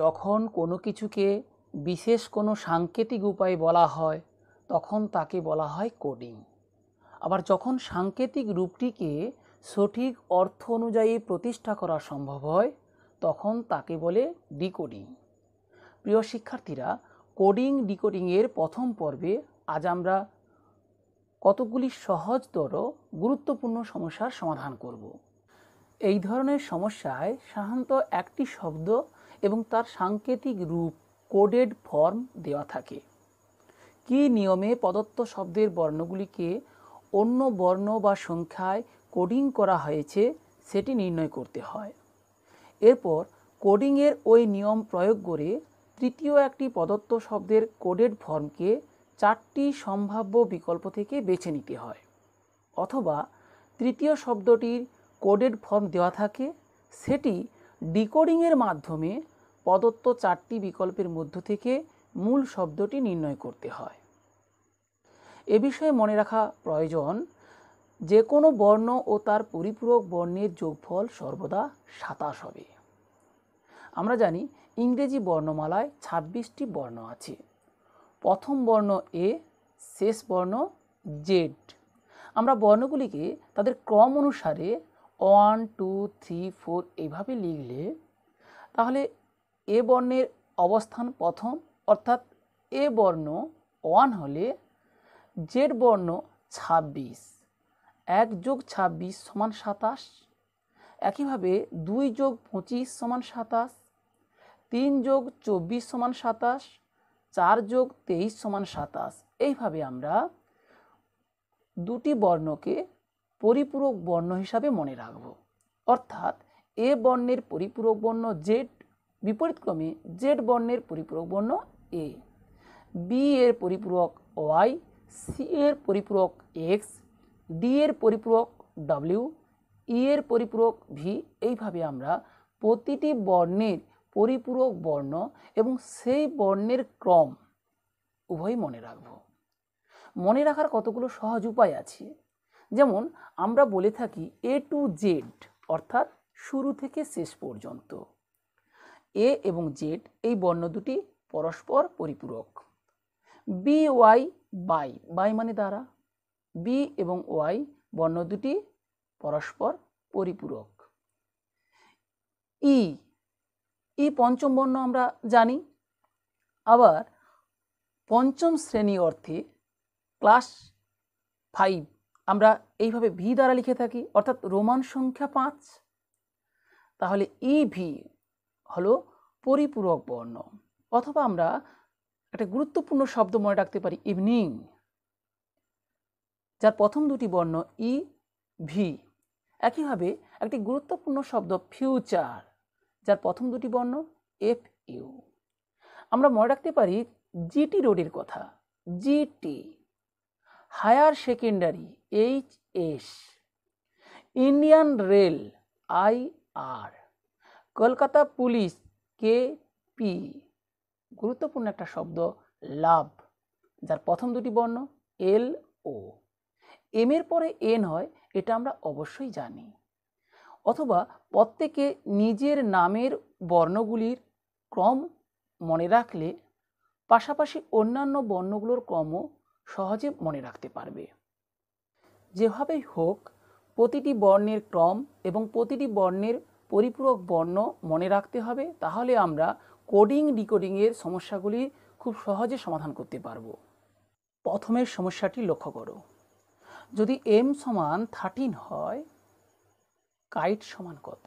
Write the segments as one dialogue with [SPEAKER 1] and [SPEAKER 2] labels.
[SPEAKER 1] যখন কোনো কিছুকে বিশেষ কোনো সাংকেতিক উপায় বলা হয় তখন তাকে বলা হয় কোডিং আবার যখন সাংকেতিক রূপটিকে সঠিক অর্থ অনুযায়ী প্রতিষ্ঠা করা সম্ভব হয় তখন তাকে বলে ডিকোডিং প্রিয় শিক্ষার্থীরা কোডিং ডিকোডিংয়ের প্রথম পর্বে আজ আমরা কতগুলি সহজতর গুরুত্বপূর্ণ সমস্যার সমাধান করব এই ধরনের সমস্যায় সাধারণত একটি শব্দ এবং তার সাংকেতিক রূপ কোডেড ফর্ম দেওয়া থাকে কি নিয়মে প্রদত্ত শব্দের বর্ণগুলিকে অন্য বর্ণ বা সংখ্যায় কোডিং করা হয়েছে সেটি নির্ণয় করতে হয় এরপর কোডিংয়ের ওই নিয়ম প্রয়োগ করে তৃতীয় একটি প্রদত্ত শব্দের কোডেড ফর্মকে চারটি সম্ভাব্য বিকল্প থেকে বেছে নিতে হয় অথবা তৃতীয় শব্দটির কোডেড ফর্ম দেওয়া থাকে সেটি ডিকোডিংয়ের মাধ্যমে প্রদত্ত চারটি বিকল্পের মধ্য থেকে মূল শব্দটি নির্ণয় করতে হয় এ বিষয়ে মনে রাখা প্রয়োজন যে কোনো বর্ণ ও তার পরিপূরক বর্ণের যোগফল সর্বদা সাতাশ হবে আমরা জানি ইংরেজি বর্ণমালায় ছাব্বিশটি বর্ণ আছে প্রথম বর্ণ এ শেষ বর্ণ জেড আমরা বর্ণগুলিকে তাদের ক্রম অনুসারে ওয়ান টু থ্রি ফোর এইভাবে লিখলে তাহলে এ বর্ণের অবস্থান প্রথম অর্থাৎ এ বর্ণ ওয়ান হলে জেড বর্ণ ছাব্বিশ এক যোগ ছাব্বিশ সমান সাতাশ একইভাবে দুই যোগ পঁচিশ সমান সাতাশ তিন যোগ চব্বিশ সমান সাতাশ চার যোগ তেইশ সমান সাতাশ এইভাবে আমরা দুটি বর্ণকে পরিপূরক বর্ণ হিসাবে মনে রাখব অর্থাৎ এ বর্ণের পরিপূরক বর্ণ জেড বিপরীতক্রমে জেড বর্ণের পরিপূরক বর্ণ এ বি এর পরিপূরক ওয়াই সি এর পরিপূরক এক্স ডি এর পরিপূরক ডব্লিউ ই এর পরিপূরক ভি এইভাবে আমরা প্রতিটি বর্ণের পরিপূরক বর্ণ এবং সেই বর্ণের ক্রম উভয় মনে রাখব মনে রাখার কতগুলো সহজ উপায় আছে যেমন আমরা বলে থাকি এ টু জেড অর্থাৎ শুরু থেকে শেষ পর্যন্ত এ এবং জেড এই বর্ণ দুটি পরস্পর পরিপূরক বি ওয়াই বাই বাই মানে দ্বারা বি এবং ওয়াই বর্ণ দুটি পরস্পর পরিপূরক ই e, ই e পঞ্চম বর্ণ আমরা জানি আবার পঞ্চম শ্রেণী অর্থে ক্লাস ফাইভ আমরা এইভাবে ভি দ্বারা লিখে থাকি অর্থাৎ রোমান সংখ্যা পাঁচ তাহলে ই ভি হলো পরিপূরক বর্ণ অথবা আমরা একটা গুরুত্বপূর্ণ শব্দ মনে রাখতে পারি ইভিনিং যার প্রথম দুটি বর্ণ ই ভি একইভাবে একটি গুরুত্বপূর্ণ শব্দ ফিউচার যার প্রথম দুটি বর্ণ এফ ইউ আমরা মনে রাখতে পারি জিটি রোডের কথা GT higher secondary H S Indian rail I R Kolkata police K P গুরুত্বপূর্ণ একটা শব্দ লাভ যার প্রথম দুটি বর্ণ এল ও এম এর পরে এন হয় এটা আমরা অবশ্যই জানি অথবা প্রত্যেকে নিজের নামের বর্ণগুলির ক্রম মনে রাখলে পাশাপাশি অন্যান্য বর্ণগুলোর ক্রমও সহজে মনে রাখতে পারবে যেভাবেই হোক প্রতিটি বর্ণের ক্রম এবং প্রতিটি বর্ণের পরিপূরক বর্ণ মনে রাখতে হবে তাহলে আমরা কোডিং ডিকোডিংয়ের সমস্যাগুলি খুব সহজে সমাধান করতে পারব প্রথমের সমস্যাটি লক্ষ্য করো যদি এম সমান থার্টিন হয় কাইট সমান কত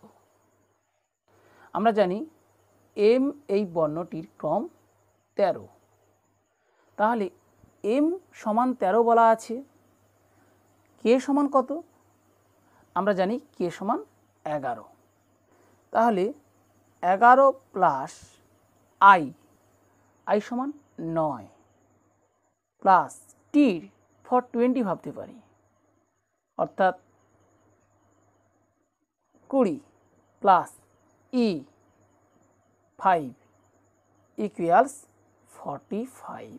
[SPEAKER 1] আমরা জানি এম এই বর্ণটির ক্রম তেরো তাহলে এম সমান তেরো বলা আছে কে সমান কত আমরা জানি কে সমান এগারো তাহলে এগারো প্লাস আই আই সমান নয় প্লাস টি ফর টোয়েন্টি ভাবতে পারি অর্থাৎ কুড়ি plus E five equals forty five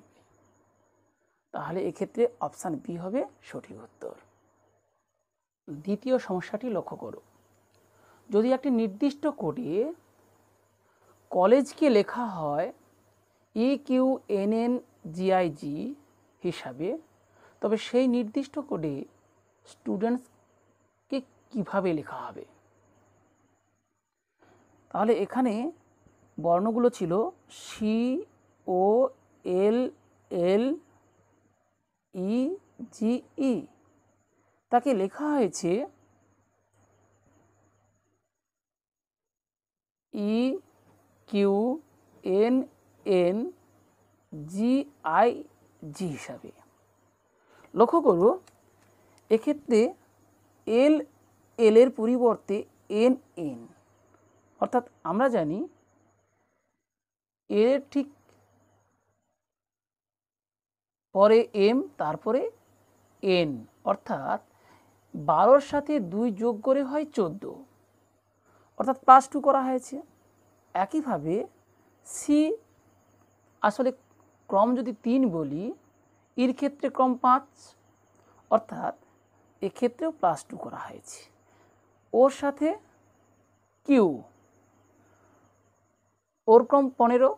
[SPEAKER 1] তাহলে এক্ষেত্রে অপশান বি হবে সঠিক উত্তর দ্বিতীয় সমস্যাটি লক্ষ্য করো যদি একটি নির্দিষ্ট কোডে কলেজকে লেখা হয় E Q N N G I G হিসাবে তবে সেই নির্দিষ্ট কোডে স্টুডেন্টসকে কিভাবে লেখা হবে তাহলে এখানে বর্ণগুলো ছিল সি ও এল এল ই জি ই তাকে লেখা হয়েছে E Q N N G I G হিসাবে লক্ষ্য করো এক্ষেত্রে এল এল এর পরিবর্তে এন এন অর্থাৎ আমরা জানি এর ঠিক পরে এম তারপরে এন অর্থাৎ বারোর সাথে দুই যোগ করে হয় চোদ্দ অর্থাৎ প্লাস টু করা হয়েছে একইভাবে সি আসলে ক্রম যদি তিন বলি এর ক্ষেত্রে ক্রম পাঁচ অর্থাৎ এক্ষেত্রেও প্লাস টু করা হয়েছে ওর সাথে কিউ ওর ক্রম পনেরো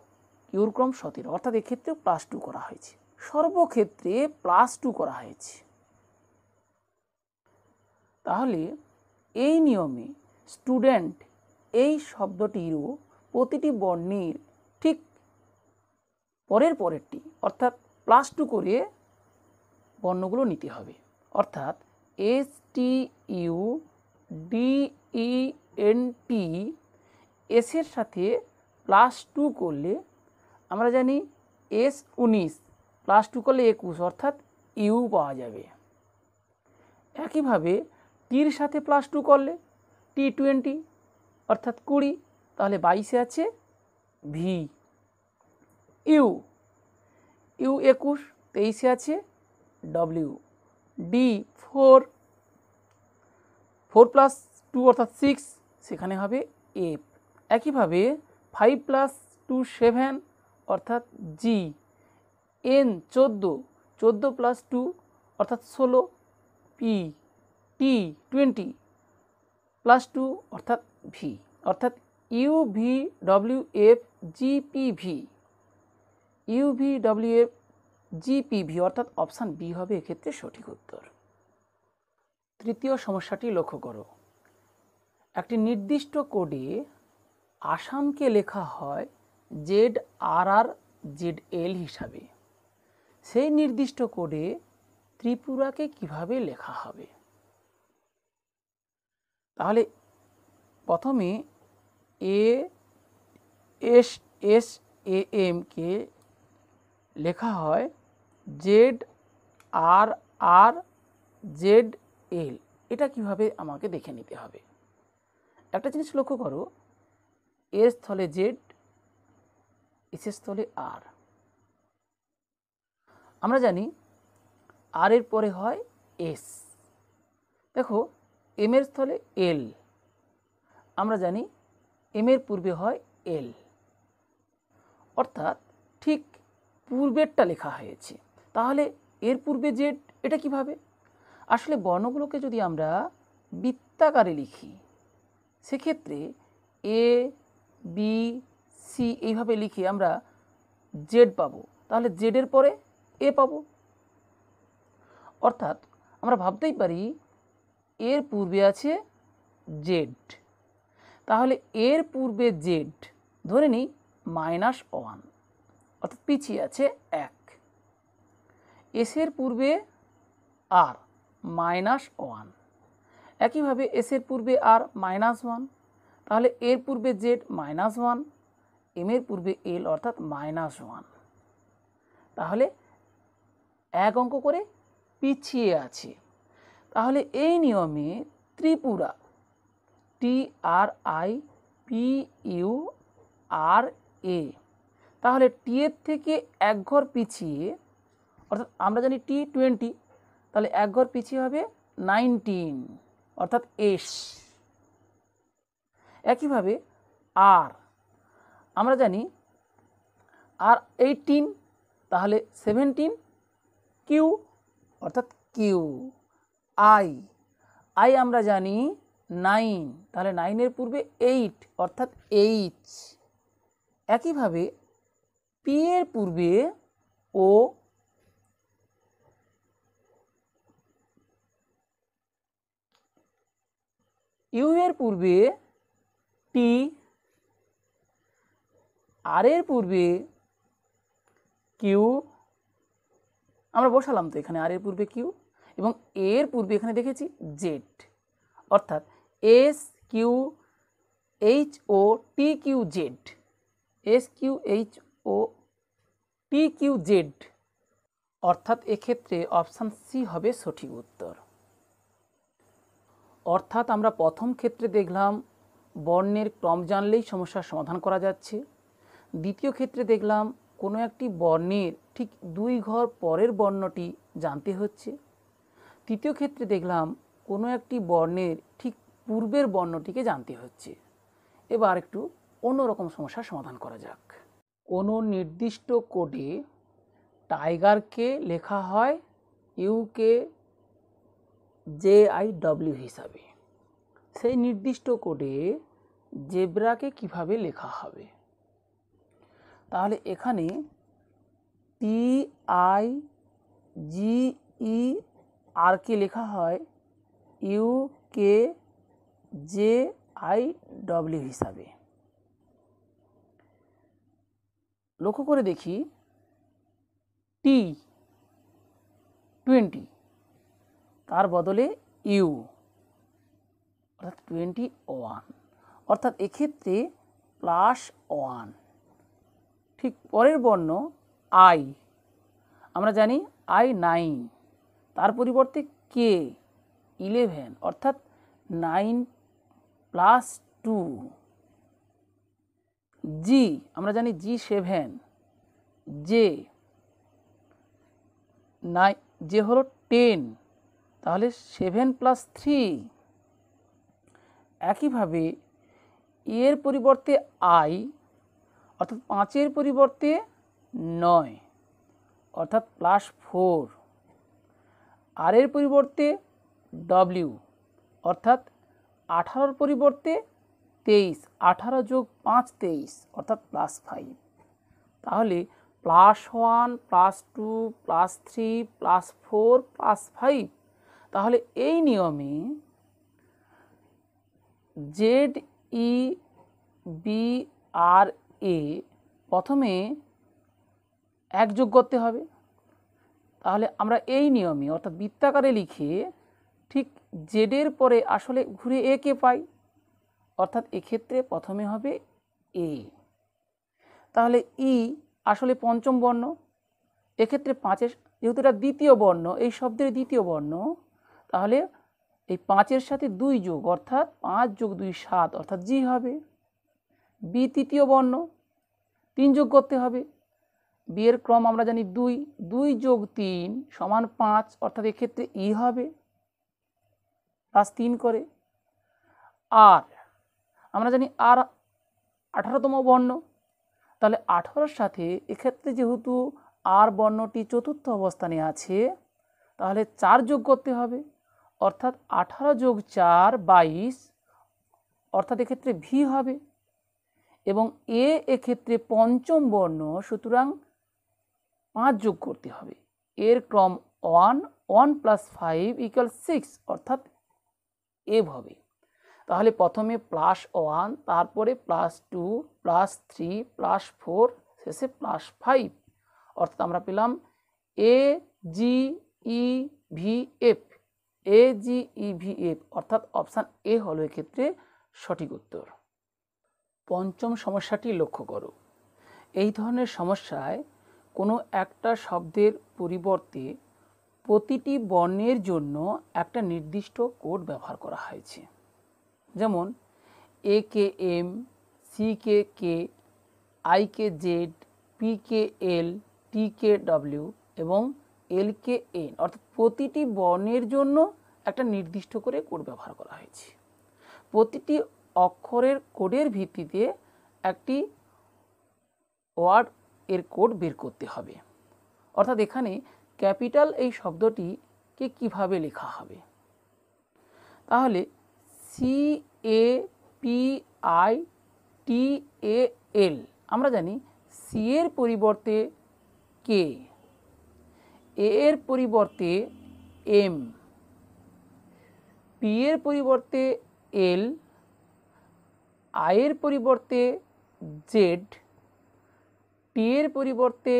[SPEAKER 1] কিউর ক্রম সতেরো অর্থাৎ এক্ষেত্রেও প্লাস টু করা হয়েছে সর্বক্ষেত্রে প্লাস টু করা হয়েছে তাহলে এই নিয়মে স্টুডেন্ট এই শব্দটিরও প্রতিটি বর্ণের ঠিক পরের পরেরটি অর্থাৎ প্লাস টু করে বর্ণগুলো নিতে হবে অর্থাৎ S T U D E N T এসের সাথে প্লাস টু করলে আমরা জানি এস উনিশ প্লাস টু করলে একুশ অর্থাৎ ইউ পাওয়া যাবে একইভাবে টির সাথে প্লাস টু করলে টি টোয়েন্টি অর্থাৎ কুড়ি তাহলে বাইশে আছে ভি ইউ ইউ একুশ তেইশে আছে W D four four plus two অর্থাৎ সিক্স সেখানে হবে এফ একইভাবে ফাইভ প্লাস টু সেভেন অর্থাৎ জি এন চোদ্দো চোদ্দো প্লাস টু অর্থাৎ ষোলো P T twenty plus two অর্থাৎ ভি অর্থাৎ U V W F V U V W F V অর্থাৎ অপশান বি হবে এক্ষেত্রে সঠিক উত্তর তৃতীয় সমস্যাটি লক্ষ্য করো একটি নির্দিষ্ট কোডে আসামকে লেখা হয় জেড আর আর জেড এল হিসাবে সেই নির্দিষ্ট কোডে ত্রিপুরাকে কিভাবে লেখা হবে তাহলে প্রথমে A S S A M K লেখা হয় জেড আর আর জেড এল এটা কিভাবে আমাকে দেখে নিতে হবে একটা জিনিস লক্ষ্য করো এস স্থলে জেড এস স্থলে আর আমরা জানি আর এর পরে হয় এস দেখো এম এর স্থলে এল আমরা জানি এম এর পূর্বে হয় এল অর্থাৎ ঠিক পূর্বেরটা লেখা হয়েছে তাহলে এর পূর্বে জেড এটা কিভাবে আসলে বর্ণগুলোকে যদি আমরা বৃত্তাকারে লিখি সেক্ষেত্রে এ বি সি এইভাবে লিখে আমরা জেড পাবো তাহলে জেডের পরে এ পাব অর্থাৎ আমরা ভাবতেই পারি এর পূর্বে আছে জেড তাহলে এর পূর্বে জেড ধরে নিই মাইনাস ওয়ান অর্থাৎ পিছিয়ে আছে এক এসের পূর্বে আর মাইনাস ওয়ান একইভাবে এসের পূর্বে আর মাইনাস ওয়ান তাহলে এর পূর্বে জেড মাইনাস ওয়ান এম এর পূর্বে এল অর্থাৎ মাইনাস ওয়ান তাহলে এক অঙ্ক করে পিছিয়ে আছে তাহলে এই নিয়মে Tripura T R I P U R A তাহলে টি এর থেকে এক ঘর পিছিয়ে অর্থাৎ আমরা জানি টি টোয়েন্টি তাহলে এক ঘর পিছিয়ে হবে নাইনটিন অর্থাৎ এস একইভাবে আর আমরা জানি আর এইটিন তাহলে সেভেন্টিন কিউ অর্থাৎ কিউ আই আই আমরা জানি নাইন তাহলে নাইনের পূর্বে এইট অর্থাৎ এইচ একইভাবে পি এর পূর্বে ও ইউ এর পূর্বে টি আর এর পূর্বে কিউ আমরা বসালাম তো এখানে আর এর পূর্বে কিউ এবং এর পূর্বে এখানে দেখেছি জেড অর্থাৎ S Q H O T Q Z S Q H O T Q Z অর্থাৎ এক্ষেত্রে অপশান সি হবে সঠিক উত্তর অর্থাৎ আমরা প্রথম ক্ষেত্রে দেখলাম বর্ণের ক্রম জানলেই সমস্যার সমাধান করা যাচ্ছে দ্বিতীয় ক্ষেত্রে দেখলাম কোনো একটি বর্ণের ঠিক দুই ঘর পরের বর্ণটি জানতে হচ্ছে তৃতীয় ক্ষেত্রে দেখলাম কোনো একটি বর্ণের ঠিক পূর্বের বর্ণটিকে জানতে হচ্ছে এবার একটু অন্যরকম সমস্যার সমাধান করা যাক কোনো নির্দিষ্ট কোডে টাইগারকে লেখা হয় ইউকে জে আই ডব্লিউ হিসাবে সেই নির্দিষ্ট কোডে জেব্রাকে কিভাবে লেখা হবে তাহলে এখানে টি আই জি ই আরকে লেখা হয় U K J I W হিসাবে লক্ষ্য করে দেখি টি টোয়েন্টি তার বদলে ইউ অর্থাৎ টোয়েন্টি ওয়ান অর্থাৎ এক্ষেত্রে প্লাস ওয়ান ঠিক পরের বর্ণ আই আমরা জানি আই নাইন তার পরিবর্তে কে ইলেভেন অর্থাৎ নাইন প্লাস টু জি আমরা জানি জি সেভেন জে নাই যে হলো টেন তাহলে সেভেন প্লাস থ্রি একইভাবে এর পরিবর্তে আই অর্থাৎ পাঁচের পরিবর্তে নয় অর্থাৎ প্লাস ফোর আরের পরিবর্তে ডব্লিউ অর্থাৎ আঠারোর পরিবর্তে তেইশ আঠারো যোগ পাঁচ তেইশ অর্থাৎ প্লাস ফাইভ তাহলে plus one plus two plus three plus four plus five তাহলে এই নিয়মে জেড ই বি আর এ প্রথমে এক যোগ করতে হবে তাহলে আমরা এই নিয়মে অর্থাৎ বৃত্তাকারে লিখে ঠিক জেডের পরে আসলে ঘুরে এ কে পাই অর্থাৎ এক্ষেত্রে প্রথমে হবে এ তাহলে ই e আসলে পঞ্চম বর্ণ এক্ষেত্রে পাঁচের যেহেতু এটা দ্বিতীয় বর্ণ এই শব্দের দ্বিতীয় বর্ণ তাহলে এই পাঁচের সাথে দুই যোগ অর্থাৎ পাঁচ যোগ দুই সাত অর্থাৎ জি হবে বি তৃতীয় বর্ণ তিন যোগ করতে হবে বিয়ের ক্রম আমরা জানি দুই দুই যোগ তিন সমান পাঁচ অর্থাৎ এক্ষেত্রে ই হবে প্লাস তিন করে আর আমরা জানি আর আঠারোতম বর্ণ তাহলে আঠারোর সাথে এক্ষেত্রে যেহেতু আর বর্ণটি চতুর্থ অবস্থানে আছে তাহলে চার যোগ করতে হবে অর্থাৎ আঠারো যোগ চার বাইশ অর্থাৎ এক্ষেত্রে ভি হবে এবং এ এক্ষেত্রে পঞ্চম বর্ণ সুতরাং পাঁচ যোগ করতে হবে এর ক্রম one one plus five equal six অর্থাৎ এভ হবে তাহলে প্রথমে প্লাস ওয়ান তারপরে plus two plus three plus four শেষে প্লাস ফাইভ অর্থাৎ আমরা পেলাম A G E V F A G E V F অর্থাৎ অপশান এ হলো এক্ষেত্রে সঠিক উত্তর পঞ্চম সমস্যাটি লক্ষ্য করো এই ধরনের সমস্যায় কোনো একটা শব্দের পরিবর্তে প্রতিটি বর্ণের জন্য একটা নির্দিষ্ট কোড ব্যবহার করা হয়েছে যেমন A K M C K K I K Z P K L T K W এবং এল কে এন অর্থাৎ প্রতিটি বর্ণের জন্য একটা নির্দিষ্ট করে কোড ব্যবহার করা হয়েছে প্রতিটি অক্ষরের কোডের ভিত্তিতে একটি ওয়ার্ড এর কোড বের করতে হবে অর্থাৎ এখানে ক্যাপিটাল এই শব্দটিকে কিভাবে লেখা হবে তাহলে C A P I T A L আমরা জানি সি এর পরিবর্তে কে এ এর পরিবর্তে এম পি এর পরিবর্তে এল আয়ের পরিবর্তে জেড টি এর পরিবর্তে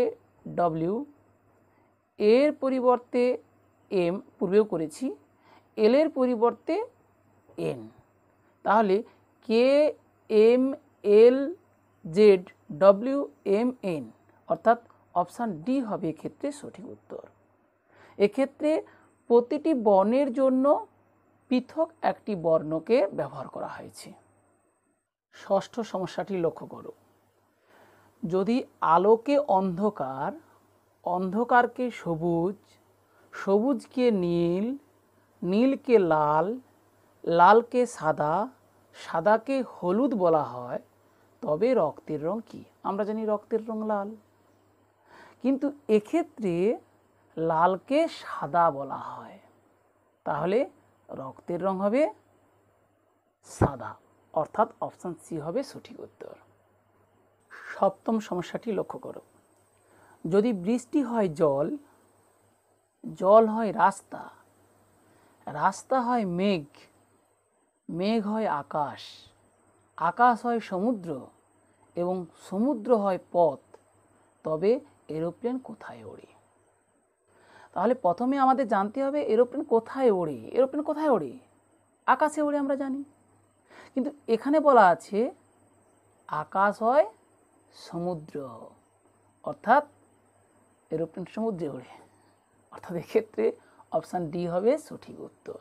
[SPEAKER 1] ডব্লিউ এর পরিবর্তে এম পূর্বেও করেছি এল এর পরিবর্তে এন তাহলে K M L Z W M N অর্থাৎ অপশান ডি হবে এক্ষেত্রে সঠিক উত্তর এক্ষেত্রে প্রতিটি বর্ণের জন্য পৃথক একটি বর্ণকে ব্যবহার করা হয়েছে ষষ্ঠ সমস্যাটি লক্ষ্য করো যদি আলোকে অন্ধকার অন্ধকারকে সবুজ সবুজকে নীল নীলকে লাল লালকে সাদা সাদাকে হলুদ বলা হয় তবে রক্তের রং কি আমরা জানি রক্তের রং লাল কিন্তু এক্ষেত্রে লালকে সাদা বলা হয় তাহলে রক্তের রং হবে সাদা অর্থাৎ অপশান সি হবে সঠিক উত্তর সপ্তম সমস্যাটি লক্ষ্য করো যদি বৃষ্টি হয় জল জল হয় রাস্তা রাস্তা হয় মেঘ মেঘ হয় আকাশ আকাশ হয় সমুদ্র এবং সমুদ্র হয় পথ তবে এরোপ্লেন কোথায় ওড়ে তাহলে প্রথমে আমাদের জানতে হবে এরোপ্লেন কোথায় ওড়ে এরোপ্লেন কোথায় ওড়ে আকাশে ওড়ে আমরা জানি কিন্তু এখানে বলা আছে আকাশ হয় সমুদ্র অর্থাৎ এরোপ্লেন সমুদ্রে ওড়ে অর্থাৎ এক্ষেত্রে অপশান ডি হবে সঠিক উত্তর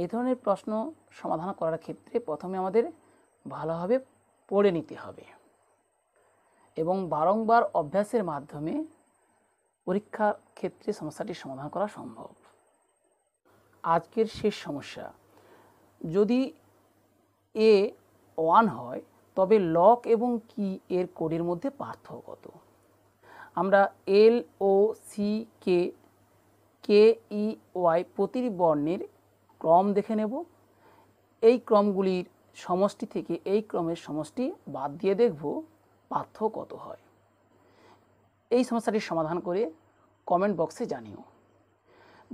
[SPEAKER 1] এই ধরনের প্রশ্ন সমাধান করার ক্ষেত্রে প্রথমে আমাদের ভালোভাবে পড়ে নিতে হবে এবং বারংবার অভ্যাসের মাধ্যমে পরীক্ষার ক্ষেত্রে সমস্যাটি সমাধান করা সম্ভব আজকের শেষ সমস্যা যদি এ ওয়ান হয় তবে লক এবং কি এর কোডের মধ্যে পার্থক্য কত আমরা এল ও সি কে কে ই ওয়াই প্রতিটি বর্ণের ক্রম দেখে নেব এই ক্রমগুলির সমষ্টি থেকে এই ক্রমের সমষ্টি বাদ দিয়ে দেখব পার্থক্য কত হয় এই সমস্যাটির সমাধান করে কমেন্ট বক্সে জানিও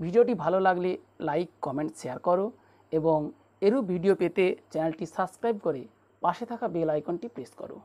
[SPEAKER 1] ভিডিওটি ভালো লাগলে লাইক কমেন্ট শেয়ার করো এবং এরও ভিডিও পেতে চ্যানেলটি সাবস্ক্রাইব করে পাশে থাকা বেল আইকনটি প্রেস করো